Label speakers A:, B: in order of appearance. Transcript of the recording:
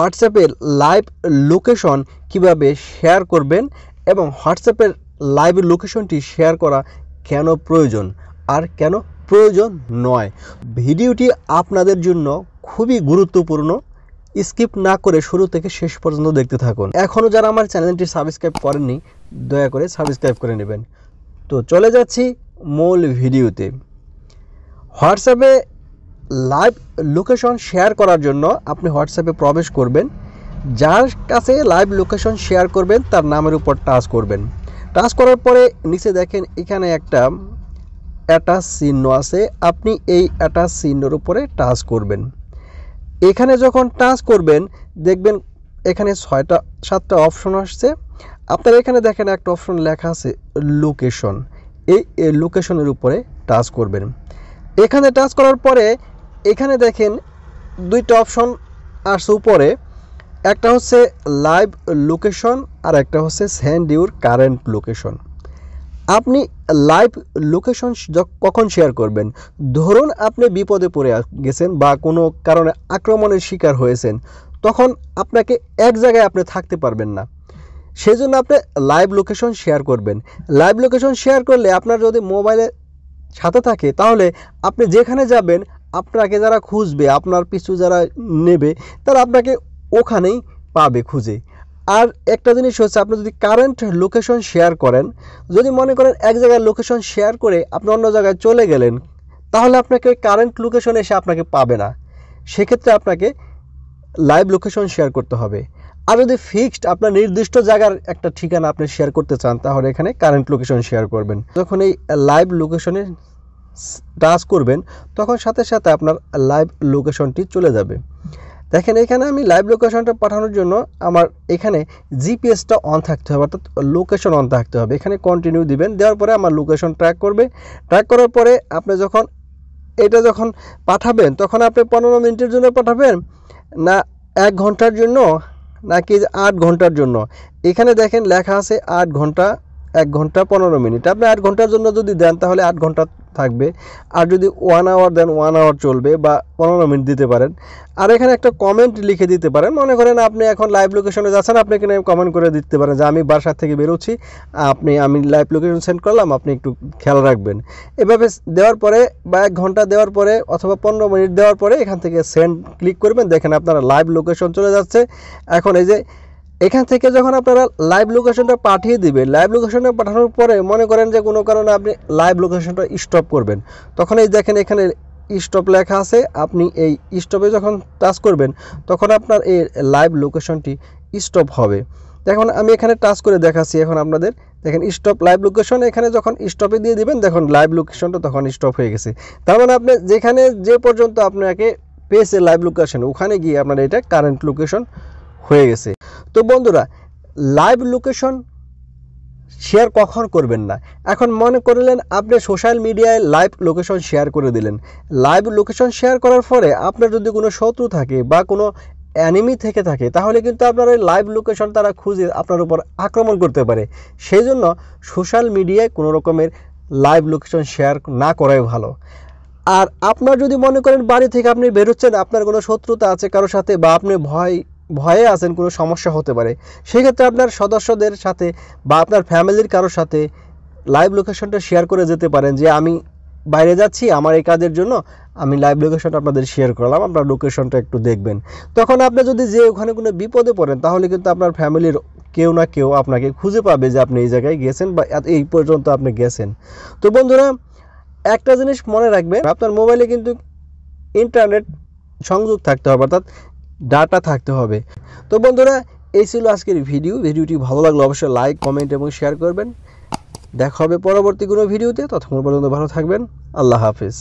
A: হোয়াটসঅ্যাপের live location কিভাবে share করবেন এবং হোয়াটসঅ্যাপের লাইভ লোকেশনটি শেয়ার করা কেন প্রয়োজন আর কেন প্রয়োজন নয় ভিডিওটি আপনাদের জন্য খুবই গুরুত্বপূর্ণ স্কিপ না করে শুরু থেকে শেষ পর্যন্ত দেখতে থাকুন এখনও যারা আমার চ্যানেলটি সাবস্ক্রাইব করেননি দয়া করে সাবস্ক্রাইব করে নেবেন তো চলে যাচ্ছি মূল ভিডিওতে হোয়াটসঅ্যাপে লাইভ লোকেশন শেয়ার করার জন্য আপনি হোয়াটসঅ্যাপে প্রবেশ করবেন যার কাছে লাইভ লোকেশন শেয়ার করবেন তার নামের উপর টাচ করবেন টাচ করার পরে নিচে দেখেন এখানে একটা অ্যাটাচ চিহ্ন আছে আপনি এই অ্যাটাচ চিহ্নর উপরে টাচ করবেন এখানে যখন টাচ করবেন দেখবেন এখানে ছয়টা সাতটা অপশন আসছে আপনার এখানে দেখেন একটা অপশন লেখা আছে লোকেশন এই লোকেশনের উপরে টাচ করবেন এখানে টাচ করার পরে এখানে দেখেন দুইটা অপশন আসছে উপরে একটা হচ্ছে লাইভ লোকেশন আর একটা হচ্ছে সেন্ড ইউর কারেন্ট লোকেশন আপনি লাইভ লোকেশন কখন শেয়ার করবেন ধরুন আপনি বিপদে পড়ে গেছেন বা কোনো কারণে আক্রমণের শিকার হয়েছেন তখন আপনাকে এক জায়গায় আপনি থাকতে পারবেন না সেই জন্য আপনি লাইভ লোকেশন শেয়ার করবেন লাইভ লোকেশন শেয়ার করলে আপনার যদি মোবাইলে সাথে থাকে তাহলে আপনি যেখানে যাবেন আপনাকে যারা খুঁজবে আপনার পিছু যারা নেবে তারা আপনাকে ওখানেই পাবে খুঁজে আর একটা জিনিস হচ্ছে আপনি যদি কারেন্ট লোকেশন শেয়ার করেন যদি মনে করেন এক জায়গায় লোকেশন শেয়ার করে আপনি অন্য জায়গায় চলে গেলেন তাহলে আপনাকে কারেন্ট লোকেশন এসে আপনাকে পাবে না সেক্ষেত্রে আপনাকে লাইভ লোকেশন শেয়ার করতে হবে আর যদি ফিক্সড আপনার নির্দিষ্ট জায়গার একটা ঠিকানা আপনি শেয়ার করতে চান তাহলে এখানে কারেন্ট লোকেশন শেয়ার করবেন যখন এই লাইভ লোকেশনে টাচ করবেন তখন সাথে সাথে আপনার লাইভ লোকেশনটি চলে যাবে দেখেন এখানে আমি লাইভ লোকেশনটা পাঠানোর জন্য আমার এখানে জিপিএসটা অন থাকতে হবে অর্থাৎ লোকেশন অন থাকতে হবে এখানে কন্টিনিউ দিবেন দেওয়ার পরে আমার লোকেশন ট্র্যাক করবে ট্র্যাক করার পরে আপনি যখন এটা যখন পাঠাবেন তখন আপনি পনেরো মিনিটের জন্য পাঠাবেন না এক ঘন্টার জন্য নাকি আট ঘন্টার জন্য এখানে দেখেন লেখা আছে আট ঘন্টা এক ঘন্টা পনেরো মিনিট আপনি আট ঘন্টার জন্য যদি দেন তাহলে আট ঘন্টা থাকবে আর যদি ওয়ান আওয়ার দেন ওয়ান আওয়ার চলবে বা পনেরো মিনিট দিতে পারেন আর এখানে একটা কমেন্ট লিখে দিতে পারেন মনে করেন আপনি এখন লাইভ লোকেশনে যাচ্ছেন আপনি এখানে কমেন্ট করে দিতে পারেন যে আমি বাসার থেকে বেরোচ্ছি আপনি আমি লাইভ লোকেশন সেন্ড করলাম আপনি একটু খেয়াল রাখবেন এভাবে দেওয়ার পরে বা এক ঘন্টা দেওয়ার পরে অথবা পনেরো মিনিট দেওয়ার পরে এখান থেকে সেন্ড ক্লিক করবেন দেখেন আপনারা লাইভ লোকেশন চলে যাচ্ছে এখন এই যে এখান থেকে যখন আপনারা লাইভ লোকেশনটা পাঠিয়ে দিবেন লাইভ লোকেশনটা পাঠানোর পরে মনে করেন যে কোনো কারণে আপনি লাইভ লোকেশনটা স্টপ করবেন তখন এই দেখেন এখানে স্টপ লেখা আছে আপনি এই স্টপে যখন টাচ করবেন তখন আপনার এই লাইভ লোকেশনটি স্টপ হবে দেখুন আমি এখানে টাচ করে দেখাচ্ছি এখন আপনাদের দেখেন স্টপ লাইভ লোকেশন এখানে যখন স্টপে দিয়ে দিবেন দেখুন লাইভ লোকেশনটা তখন স্টপ হয়ে গেছে তার মানে আপনি যেখানে যে পর্যন্ত আপনাকে পেয়েছে লাইভ লোকেশন ওখানে গিয়ে আপনার এটা কারেন্ট লোকেশন হয়ে গেছে তো বন্ধুরা লাইভ লোকেশন শেয়ার কখন করবেন না এখন মনে করলেন আপনি সোশ্যাল মিডিয়ায় লাইভ লোকেশন শেয়ার করে দিলেন লাইভ লোকেশন শেয়ার করার পরে আপনার যদি কোনো শত্রু থাকে বা কোনো অ্যানিমি থেকে থাকে তাহলে কিন্তু আপনার ওই লাইভ লোকেশন তারা খুঁজে আপনার উপর আক্রমণ করতে পারে সেই জন্য সোশ্যাল মিডিয়ায় কোনো রকমের লাইভ লোকেশন শেয়ার না করাই ভালো আর আপনার যদি মনে করেন বাড়ি থেকে আপনি বেরোচ্ছেন আপনার কোনো শত্রুতা আছে কারোর সাথে বা আপনি ভয় ভয়ে আছেন কোনো সমস্যা হতে পারে সেক্ষেত্রে আপনার সদস্যদের সাথে বা আপনার ফ্যামিলির কারোর সাথে লাইভ লোকেশনটা শেয়ার করে যেতে পারেন যে আমি বাইরে যাচ্ছি আমার এই কাজের জন্য আমি লাইভ লোকেশনটা আপনাদের শেয়ার করলাম আপনার লোকেশনটা একটু দেখবেন তখন আপনি যদি যে ওখানে কোনো বিপদে পড়েন তাহলে কিন্তু আপনার ফ্যামিলির কেউ না কেউ আপনাকে খুঁজে পাবে যে আপনি এই জায়গায় গেছেন বা এই পর্যন্ত আপনি গেছেন তো বন্ধুরা একটা জিনিস মনে রাখবেন আপনার মোবাইলে কিন্তু ইন্টারনেট সংযোগ থাকতে হবে অর্থাৎ ডাটা থাকতে হবে তো বন্ধুরা এই ছিল আজকের ভিডিও ভিডিওটি ভালো লাগলে অবশ্যই লাইক কমেন্ট এবং শেয়ার করবেন দেখা হবে পরবর্তী কোনো ভিডিওতে ততক্ষণ পর্যন্ত ভালো থাকবেন আল্লাহ হাফিজ